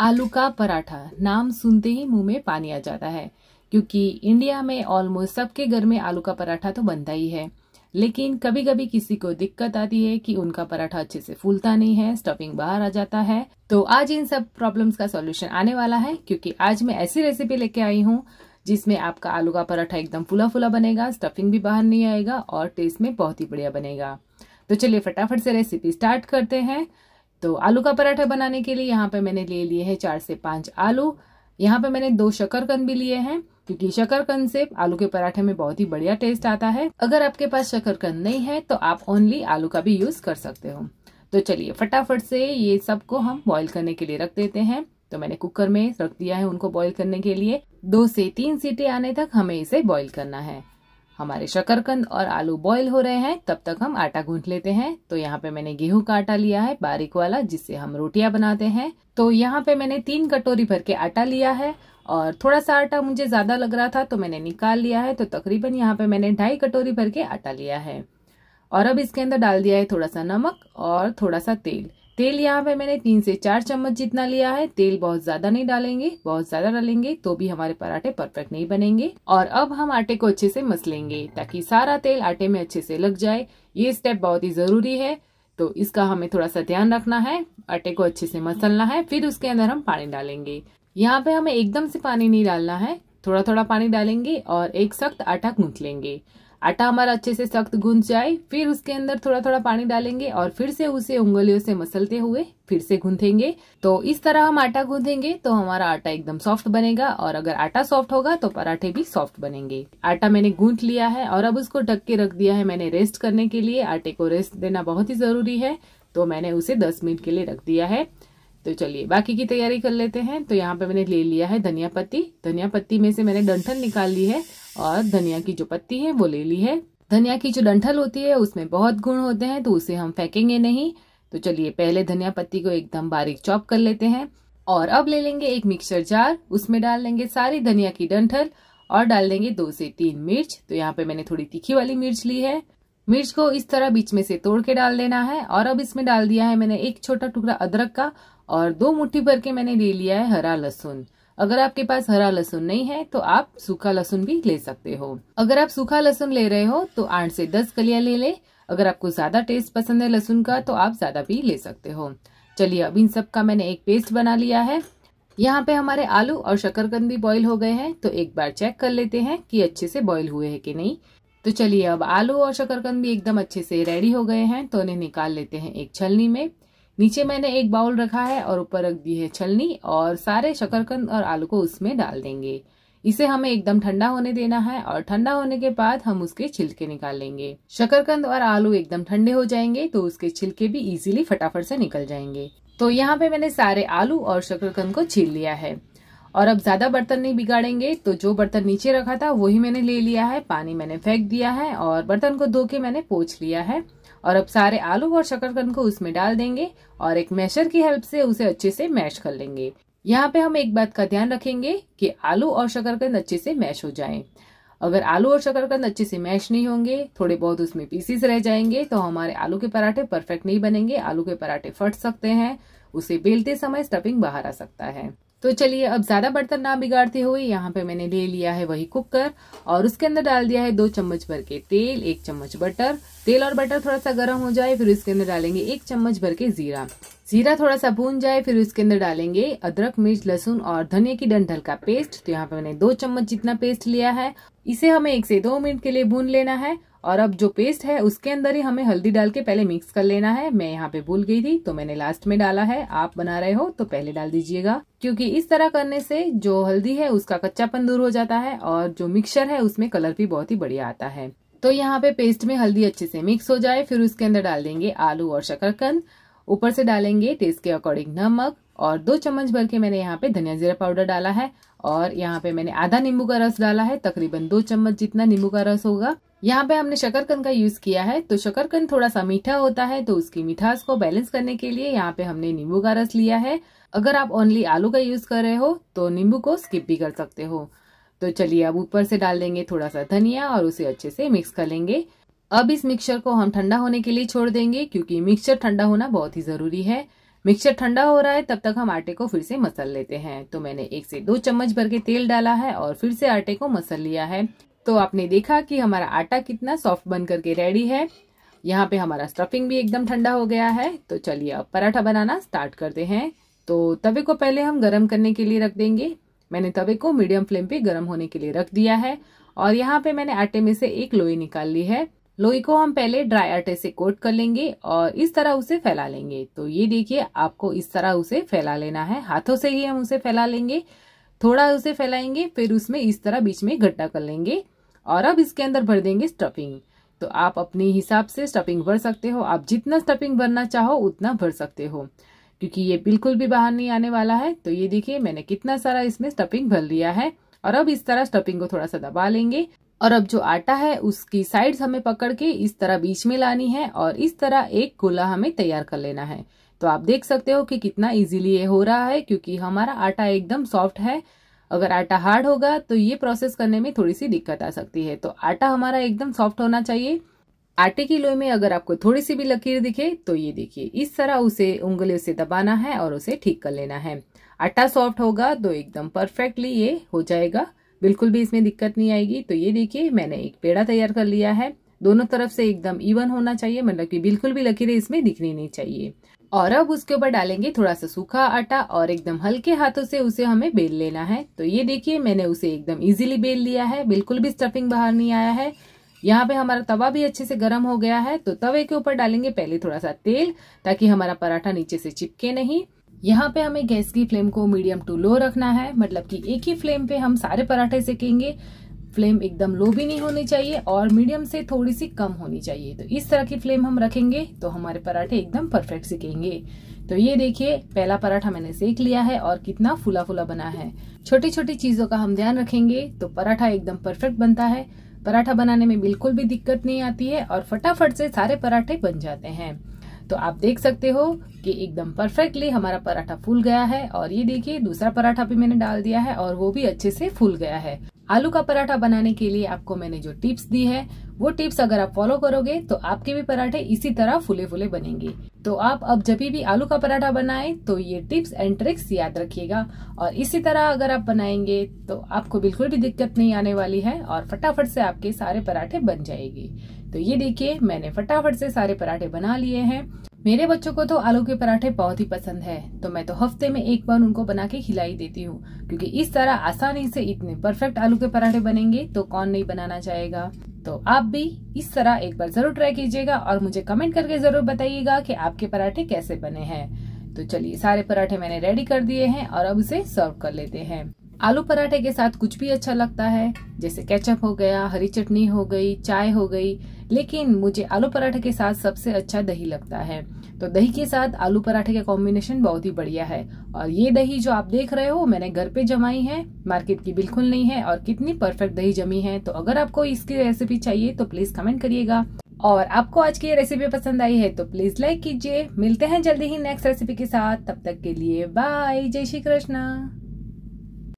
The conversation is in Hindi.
आलू का पराठा नाम सुनते ही मुंह में पानी आ जाता है क्योंकि इंडिया में ऑलमोस्ट सबके घर में आलू का पराठा तो बनता ही है लेकिन कभी कभी किसी को दिक्कत आती है कि उनका पराठा अच्छे से फूलता नहीं है स्टफिंग बाहर आ जाता है तो आज इन सब प्रॉब्लम्स का सॉल्यूशन आने वाला है क्योंकि आज मैं ऐसी रेसिपी लेके आई हूँ जिसमें आपका आलू का पराठा एकदम फुला फुला बनेगा स्टफिंग भी बाहर नहीं आएगा और टेस्ट में बहुत ही बढ़िया बनेगा तो चलिए फटाफट से रेसिपी स्टार्ट करते हैं तो आलू का पराठा बनाने के लिए यहाँ पे मैंने ले लिए हैं चार से पांच आलू यहाँ पे मैंने दो शकरकंद भी लिए हैं क्योंकि शकरकंद से आलू के पराठे में बहुत ही बढ़िया टेस्ट आता है अगर आपके पास शकरकंद नहीं है तो आप ओनली आलू का भी यूज कर सकते हो तो चलिए फटाफट से ये सबको हम बॉईल करने के लिए रख देते हैं तो मैंने कुकर में रख दिया है उनको बॉईल करने के लिए दो से तीन सीटें आने तक हमें इसे बॉईल करना है हमारे शकरकंद और आलू बॉईल हो रहे हैं तब तक हम आटा गूंथ लेते हैं तो यहाँ पे मैंने गेहूं का आटा लिया है बारीक वाला जिससे हम रोटियां बनाते हैं तो यहाँ पे मैंने तीन कटोरी भर के आटा लिया है और थोड़ा सा आटा मुझे ज़्यादा लग रहा था तो मैंने निकाल लिया है तो तकरीबन यहाँ पे मैंने ढाई कटोरी भर के आटा लिया है और अब इसके अंदर डाल दिया है थोड़ा सा नमक और थोड़ा सा तेल तेल यहाँ पे मैंने तीन से चार चम्मच जितना लिया है तेल बहुत ज्यादा नहीं डालेंगे बहुत ज्यादा डालेंगे तो भी हमारे पराठे परफेक्ट नहीं बनेंगे और अब हम आटे को अच्छे से मसलेंगे ताकि सारा तेल आटे में अच्छे से लग जाए ये स्टेप बहुत ही जरूरी है तो इसका हमें थोड़ा सा ध्यान रखना है आटे को अच्छे से मसलना है फिर उसके अंदर हम पानी डालेंगे यहाँ पे हमें एकदम से पानी नहीं डालना है थोड़ा थोड़ा पानी डालेंगे और एक सख्त आटा गूंथ लेंगे आटा हमारा अच्छे से सख्त गूंज जाए फिर उसके अंदर थोड़ा थोड़ा पानी डालेंगे और फिर से उसे उंगलियों से मसलते हुए फिर से गूंथेंगे तो इस तरह हम आटा गूंथेंगे तो हमारा आटा एकदम सॉफ्ट बनेगा और अगर आटा सॉफ्ट होगा तो पराठे भी सॉफ्ट बनेंगे आटा मैंने गूंथ लिया है और अब उसको ढक के रख दिया है मैंने रेस्ट करने के लिए आटे को रेस्ट देना बहुत ही जरूरी है तो मैंने उसे दस मिनट के लिए रख दिया है तो चलिए बाकी की तैयारी कर लेते हैं तो यहाँ पे मैंने ले लिया है धनिया पत्ती धनिया पत्ती में से मैंने डंठल निकाल ली है और धनिया की जो पत्ती है वो ले ली है धनिया की जो डंठल होती है उसमें बहुत गुण होते हैं तो उसे हम फेंकेंगे नहीं तो चलिए पहले धनिया पत्ती को एकदम बारीक चॉप कर लेते हैं और अब ले लेंगे एक मिक्सर जार उसमें डाल लेंगे सारी धनिया की डंठल और डाल देंगे दो से तीन मिर्च तो यहाँ पे मैंने थोड़ी तीखी वाली मिर्च ली है मिर्च को इस तरह बीच में से तोड़ के डाल देना है और अब इसमें डाल दिया है मैंने एक छोटा टुकड़ा अदरक का और दो मुट्ठी भर के मैंने ले लिया है हरा लहसुन अगर आपके पास हरा लहसुन नहीं है तो आप सूखा लहसुन भी ले सकते हो अगर आप सूखा लहसुन ले रहे हो तो आठ से दस कलिया ले ले अगर आपको ज्यादा टेस्ट पसंद है लहसुन का तो आप ज्यादा भी ले सकते हो चलिए अब इन सब का मैंने एक पेस्ट बना लिया है यहाँ पे हमारे आलू और शकरकंद भी बॉईल हो गए हैं तो एक बार चेक कर लेते हैं कि अच्छे से बॉईल हुए हैं कि नहीं तो चलिए अब आलू और शकरकंद भी एकदम अच्छे से रेडी हो गए हैं तो इन्हें निकाल लेते हैं एक छलनी में नीचे मैंने एक बाउल रखा है और ऊपर रख दी है छलनी और सारे शकरकंद और आलू को उसमें डाल देंगे इसे हमें एकदम ठंडा होने देना है और ठंडा होने के बाद हम उसके छिलके निकाल लेंगे शकरकंद और आलू एकदम ठंडे हो जाएंगे तो उसके छिलके भी इजीली फटाफट से निकल जाएंगे तो यहाँ पे मैंने सारे आलू और शकरकंद को छील लिया है और अब ज्यादा बर्तन नहीं बिगाड़ेंगे तो जो बर्तन नीचे रखा था वही मैंने ले लिया है पानी मैंने फेंक दिया है और बर्तन को धो के मैंने पोछ लिया है और अब सारे आलू और शकरकंद को उसमें डाल देंगे और एक मैशर की हेल्प से उसे अच्छे से मैश कर लेंगे यहाँ पे हम एक बात का ध्यान रखेंगे कि आलू और शकरकंद अच्छे से मैश हो जाएं। अगर आलू और शकरकंद अच्छे से मैश नहीं होंगे थोड़े बहुत उसमें पीसीस रह जाएंगे तो हमारे आलू के पराठे परफेक्ट नहीं बनेंगे आलू के पराठे फट सकते हैं उसे बेलते समय स्टफिंग बाहर आ सकता है तो चलिए अब ज़्यादा बर्तन ना बिगाड़ते हुए यहाँ पे मैंने ले लिया है वही कुकर और उसके अंदर डाल दिया है दो चम्मच भर के तेल एक चम्मच बटर तेल और बटर थोड़ा सा गर्म हो जाए फिर उसके अंदर डालेंगे एक चम्मच भर के जीरा जीरा थोड़ा सा भून जाए फिर उसके अंदर डालेंगे अदरक मिर्च लहसुन और धनिया की डंठल का पेस्ट तो यहाँ पे मैंने दो चम्मच जितना पेस्ट लिया है इसे हमें एक से दो मिनट के लिए भून लेना है और अब जो पेस्ट है उसके अंदर ही हमें हल्दी डाल के पहले मिक्स कर लेना है मैं यहाँ पे भूल गई थी तो मैंने लास्ट में डाला है आप बना रहे हो तो पहले डाल दीजिएगा क्योंकि इस तरह करने से जो हल्दी है उसका कच्चापन दूर हो जाता है और जो मिक्सचर है उसमें कलर भी बहुत ही बढ़िया आता है तो यहाँ पे पेस्ट में हल्दी अच्छे से मिक्स हो जाए फिर उसके अंदर डाल देंगे आलू और शकरकंद ऊपर से डालेंगे टेस्ट के अकॉर्डिंग नमक और दो चम्मच भर के मैंने यहाँ पे धनिया जीरा पाउडर डाला है और यहाँ पे मैंने आधा नींबू का रस डाला है तकरीबन दो चम्मच जितना नींबू का रस होगा यहाँ पे हमने शकरकंद का यूज किया है तो शकरकंद थोड़ा सा मीठा होता है तो उसकी मिठास को बैलेंस करने के लिए यहाँ पे हमने नींबू का रस लिया है अगर आप ओनली आलू का यूज कर रहे हो तो नींबू को स्किप भी कर सकते हो तो चलिए अब ऊपर से डाल देंगे थोड़ा सा धनिया और उसे अच्छे से मिक्स कर लेंगे अब इस मिक्सचर को हम ठंडा होने के लिए छोड़ देंगे क्योंकि मिक्सचर ठंडा होना बहुत ही जरूरी है मिक्सचर ठंडा हो रहा है तब तक हम आटे को फिर से मसल लेते हैं तो मैंने एक से दो चम्मच भर के तेल डाला है और फिर से आटे को मसल लिया है तो आपने देखा कि हमारा आटा कितना सॉफ्ट बन करके रेडी है यहाँ पे हमारा स्टफिंग भी एकदम ठंडा हो गया है तो चलिए अब पराठा बनाना स्टार्ट करते हैं तो तवे को पहले हम गर्म करने के लिए रख देंगे मैंने तवे को मीडियम फ्लेम पे गर्म होने के लिए रख दिया है और यहाँ पे मैंने आटे में से एक लोई निकाल ली है लोई को हम पहले ड्राई आटे से कोट कर लेंगे और इस तरह उसे फैला लेंगे तो ये देखिए आपको इस तरह उसे फैला लेना है हाथों से ही हम उसे फैला लेंगे थोड़ा उसे फैलाएंगे फिर उसमें इस तरह बीच में गड्ढा कर लेंगे और अब इसके अंदर भर देंगे स्टफिंग तो आप अपने हिसाब से स्टफिंग भर सकते हो आप जितना स्टफिंग भरना चाहो उतना भर सकते हो क्योंकि ये बिल्कुल भी बाहर नहीं आने वाला है तो ये देखिए मैंने कितना सारा इसमें स्टफिंग भर लिया है और अब इस तरह स्टफिंग को थोड़ा सा दबा लेंगे और अब जो आटा है उसकी साइड्स हमें पकड़ के इस तरह बीच में लानी है और इस तरह एक गोला हमें तैयार कर लेना है तो आप देख सकते हो कि कितना इजीली ये हो रहा है क्योंकि हमारा आटा एकदम सॉफ्ट है अगर आटा हार्ड होगा तो ये प्रोसेस करने में थोड़ी सी दिक्कत आ सकती है तो आटा हमारा एकदम सॉफ्ट होना चाहिए आटे की लोई में अगर आपको थोड़ी सी भी लकीर दिखे तो ये देखिए इस तरह उसे उंगलियों से दबाना है और उसे ठीक कर लेना है आटा सॉफ्ट होगा तो एकदम परफेक्टली ये हो जाएगा बिल्कुल भी इसमें दिक्कत नहीं आएगी तो ये देखिए मैंने एक पेड़ा तैयार कर लिया है दोनों तरफ से एकदम इवन होना चाहिए मतलब कि बिल्कुल भी लकीरें इसमें दिखनी नहीं चाहिए और अब उसके ऊपर डालेंगे थोड़ा सा सूखा आटा और एकदम हल्के हाथों से उसे हमें बेल लेना है तो ये देखिए मैंने उसे एकदम इजीली बेल लिया है बिल्कुल भी स्टफिंग बाहर नहीं आया है यहाँ पे हमारा तवा भी अच्छे से गर्म हो गया है तो तवे के ऊपर डालेंगे पहले थोड़ा सा तेल ताकि हमारा पराठा नीचे से चिपके नहीं यहाँ पे हमें गैस की फ्लेम को मीडियम टू लो रखना है मतलब कि एक ही फ्लेम पे हम सारे पराठे सेकेंगे फ्लेम एकदम लो भी नहीं होनी चाहिए और मीडियम से थोड़ी सी कम होनी चाहिए तो इस तरह की फ्लेम हम रखेंगे तो हमारे पराठे एकदम परफेक्ट सीखेंगे तो ये देखिए पहला पराठा मैंने सेक लिया है और कितना फुला फुला बना है छोटी छोटी चीजों का हम ध्यान रखेंगे तो पराठा एकदम परफेक्ट बनता है पराठा बनाने में बिल्कुल भी दिक्कत नहीं आती है और फटाफट से सारे पराठे बन जाते हैं तो आप देख सकते हो कि एकदम परफेक्टली हमारा पराठा फूल गया है और ये देखिए दूसरा पराठा भी मैंने डाल दिया है और वो भी अच्छे से फूल गया है आलू का पराठा बनाने के लिए आपको मैंने जो टिप्स दी है वो टिप्स अगर आप फॉलो करोगे तो आपके भी पराठे इसी तरह फूले फूले बनेंगे तो आप अब जब भी आलू का पराठा बनाएं तो ये टिप्स एंड ट्रिक्स याद रखिएगा और इसी तरह अगर आप बनाएंगे तो आपको बिल्कुल भी दिक्कत नहीं आने वाली है और फटाफट से आपके सारे पराठे बन जाएगी तो ये देखिए मैंने फटाफट से सारे पराठे बना लिए हैं मेरे बच्चों को तो आलू के पराठे बहुत ही पसंद है तो मैं तो हफ्ते में एक बार उनको बना के खिलाई देती हूँ क्योंकि इस तरह आसानी से इतने परफेक्ट आलू के पराठे बनेंगे तो कौन नहीं बनाना चाहेगा तो आप भी इस तरह एक बार जरूर ट्राई कीजिएगा और मुझे कमेंट करके जरूर बताइएगा कि आपके पराठे कैसे बने हैं तो चलिए सारे पराठे मैंने रेडी कर दिए हैं और अब उसे सर्व कर लेते हैं आलू पराठे के साथ कुछ भी अच्छा लगता है जैसे केचप हो गया हरी चटनी हो गई चाय हो गई लेकिन मुझे आलू पराठे के साथ सबसे अच्छा दही लगता है तो दही के साथ आलू पराठे का कॉम्बिनेशन बहुत ही बढ़िया है और ये दही जो आप देख रहे हो मैंने घर पे जमाई है मार्केट की बिल्कुल नहीं है और कितनी परफेक्ट दही जमी है तो अगर आपको इसकी रेसिपी चाहिए तो प्लीज कमेंट करिएगा और आपको आज की ये रेसिपी पसंद आई है तो प्लीज लाइक कीजिए मिलते हैं जल्दी ही नेक्स्ट रेसिपी के साथ तब तक के लिए बाय जय श्री कृष्णा